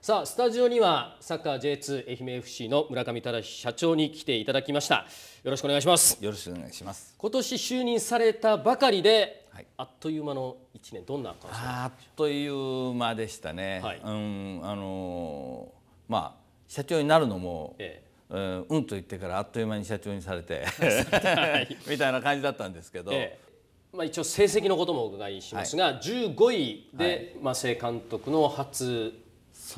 さあスタジオにはサッカー J2 愛媛 FC の村上忠社長に来ていただきましたよろしくお願いしますよろしくお願いします今年就任されたばかりで、はい、あっという間の一年どんな感想あっという間でしたね、はい、うんあのー、まあ社長になるのも、ええうんと言ってからあっという間に社長にされて みたいな感じだったんですけど、ええ、まあ、一応成績のこともお伺いしますが、はい、15位で、はい、正監督の初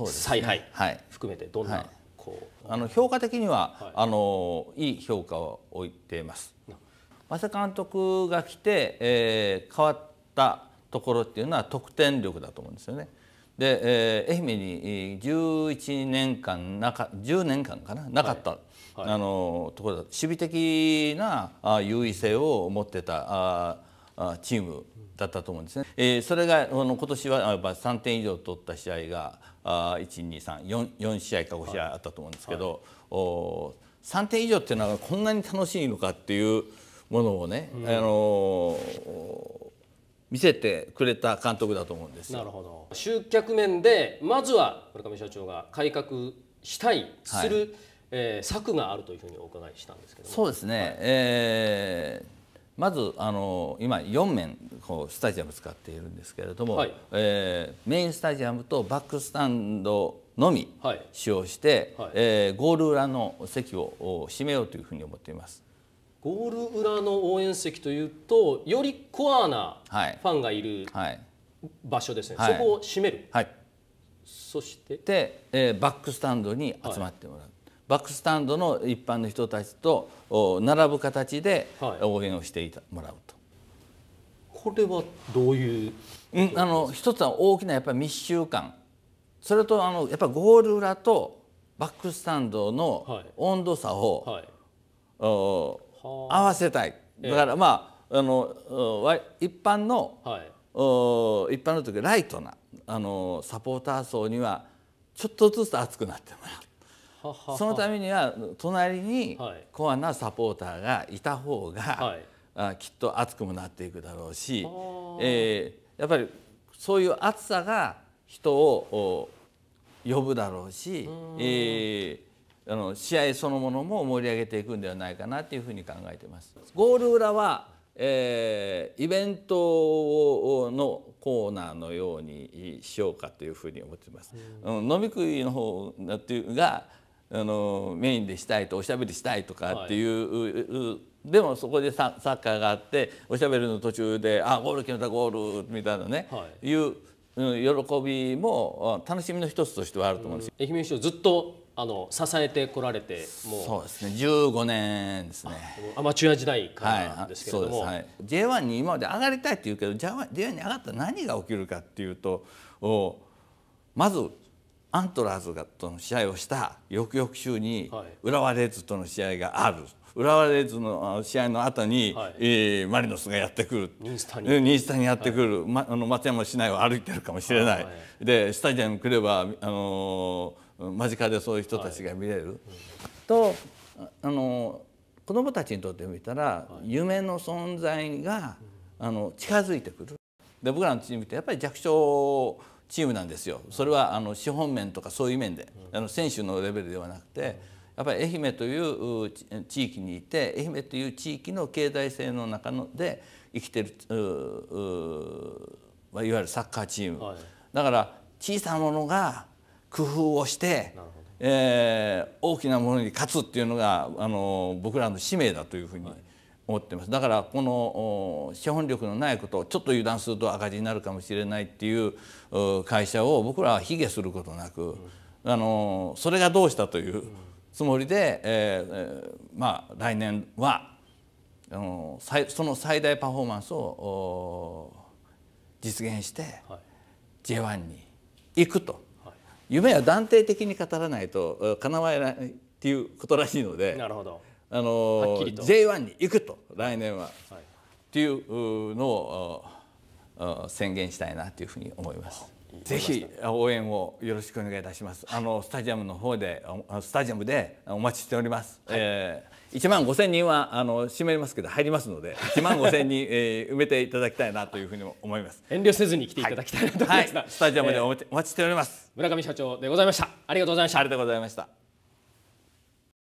采配、ねはい、含めてどんな、はい、こうあの評価的には、はい、あのいい評価を置いています。早稲監督が来て、えー、変わったところっていうのは得点力だと思うんですよね。で、えー、愛媛に11年間なか10年間かななかった、はいはい、あのところだ守備的なあ優位性を持ってたあチームだったと思うんですね。えー、それがあの今年は3点以上取った試合が1234試合か5試合あったと思うんですけど、ははい、お3点以上っていうのはこんなに楽しいのかっていうものをね、うん、あの見せてくれた監督だと思うんですなるほど集客面でまずは村上社長が改革したいする、はい、えー、策があるというふうにお伺いしたんですけどそうですね、はい、えーまずあの今4面こうスタジアム使っているんですけれども、はい、えー、メインスタジアムとバックスタンドのみ使用して、はいはい、えー、ゴール裏の席を締めようというふうに思っています。ゴール裏の応援席というとよりコアなファンがいる場所ですね、はい、そこを締める、そしてで、えー、バックスタンドに集まってもらう、バックスタンドの一般の人たちと並ぶ形で応援をしていた、もらうと。これはどういううんあの一つは大きなやっぱり密集感それとあのやっぱゴール裏とバックスタンドの温度差を、はいはい、合わせたいだからまあ,、あの一般の、はい、一般の時ライトなあのサポーター層にはちょっとずつ熱くなってもらう。そのためには隣にコアなサポーターがいた方が、はい、きっと熱くもなっていくだろうし、えー、やっぱりそういう熱さが人を呼ぶだろうし、えー、あの試合そのものも盛り上げていくんではないかなというふうに考えています。ゴール裏はえー、イベントのコーナーのようにしようかというふうに思っています。うん、飲み食いの方っていうがあのメインでしたいとおしゃべりしたいとかっていう、はい、でもそこでササッカーがあっておしゃべりの途中で「あゴール決めたゴール」みたいなね、はい、いう喜びも楽しみの一つとしてはあると思うんです、う愛媛市をずっとあの支えてこられてもうそうですね15年ですねアマチュア時代からですけども、はいはい、J1 に今まで上がりたいって言うけど J1 に上がったら何が起きるかっていうとまずアントラーズとの試合をした翌々週に浦和レッズとの試合がある。浦和レッズの試合の後に、はい、えー、マリノスがやってくるンスタにやってくる、はい、ま、あの松山市内を歩いてるかもしれない、はい、でスタジアムに来れば、あのー、間近でそういう人たちが見れる、はいと、あのー、子どもたちにとってみたら、夢の存在が、あの近づいてくる。で僕らのチームってやっぱり弱小チームなんですよそれはあの資本面とかそういう面であの選手のレベルではなくてやっぱり愛媛という地域にいて愛媛という地域の経済性の中で生きてるいわゆるサッカーチーム、だから小さなものが工夫をして、え大きなものに勝つっていうのがあの僕らの使命だというふうに、はい思ってますだからこの資本力のないことをちょっと油断すると赤字になるかもしれないっていう会社を僕らは卑下することなく、あのそれがどうしたというつもりで、えー、まあ来年はあのその最大パフォーマンスを実現して J1 に行くと、はい、夢は断定的に語らないと叶わないっていうことらしいので。なるほどあの J1 に行くと来年は、はい、っていうのを宣言したいなというふうに思います。ぜひ応援をよろしくお願いいたします。あのスタジアムの方で、スタジアムでお待ちしております。はい、ええー、1万五千人はあの閉めますけど入りますので、一万五千人、えー、埋めていただきたいなというふうに思います。遠慮せずに来ていただきたいなと思います、はい、はい、スタジアムでお待ちえー、しております。村上社長でございました。ありがとうございました。ありがとうございました。